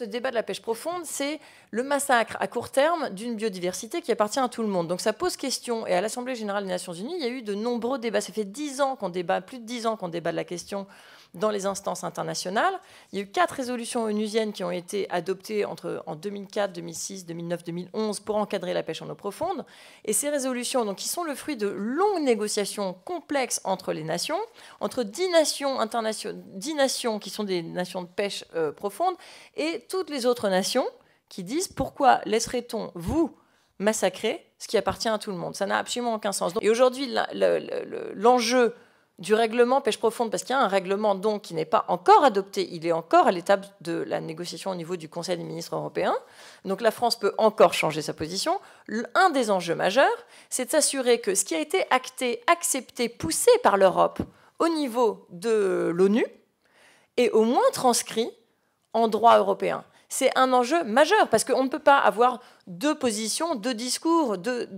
Ce débat de la pêche profonde, c'est le massacre à court terme d'une biodiversité qui appartient à tout le monde. Donc ça pose question. Et à l'Assemblée générale des Nations Unies, il y a eu de nombreux débats. Ça fait dix ans qu'on débat, plus de dix ans qu'on débat de la question dans les instances internationales. Il y a eu quatre résolutions onusiennes qui ont été adoptées entre, en 2004, 2006, 2009, 2011 pour encadrer la pêche en eau profonde. Et ces résolutions, donc, qui sont le fruit de longues négociations complexes entre les nations, entre dix nations, internationales, dix nations qui sont des nations de pêche euh, profonde et toutes les autres nations qui disent pourquoi laisserait-on vous massacrer ce qui appartient à tout le monde Ça n'a absolument aucun sens. Et aujourd'hui, l'enjeu du règlement pêche profonde, parce qu'il y a un règlement dont qui n'est pas encore adopté, il est encore à l'étape de la négociation au niveau du Conseil des ministres européens. Donc la France peut encore changer sa position. Un des enjeux majeurs, c'est de s'assurer que ce qui a été acté, accepté, poussé par l'Europe au niveau de l'ONU est au moins transcrit en droit européen. C'est un enjeu majeur parce qu'on ne peut pas avoir deux positions, deux discours, deux,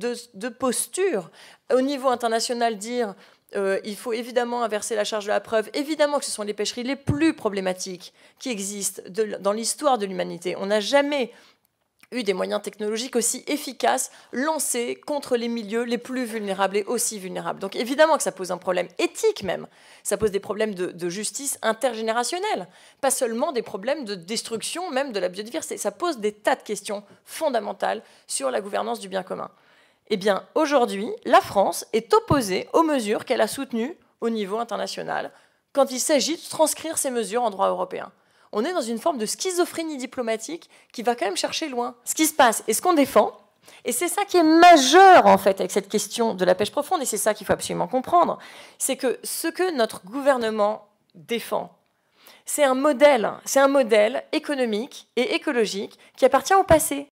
postures. Au niveau international, dire euh, il faut évidemment inverser la charge de la preuve. Évidemment que ce sont les pêcheries les plus problématiques qui existent dans l'histoire de l'humanité. On n'a jamais eu des moyens technologiques aussi efficaces lancés contre les milieux les plus vulnérables et aussi vulnérables. Donc évidemment que ça pose un problème éthique même, ça pose des problèmes de, justice intergénérationnelle, pas seulement des problèmes de destruction même de la biodiversité, ça pose des tas de questions fondamentales sur la gouvernance du bien commun. Eh bien aujourd'hui, la France est opposée aux mesures qu'elle a soutenues au niveau international quand il s'agit de transcrire ces mesures en droit européen on est dans une forme de schizophrénie diplomatique qui va quand même chercher loin. Ce qui se passe et ce qu'on défend, et c'est ça qui est majeur en fait avec cette question de la pêche profonde, et c'est ça qu'il faut absolument comprendre, c'est que ce que notre gouvernement défend, c'est un modèle, c'est un modèle économique et écologique qui appartient au passé.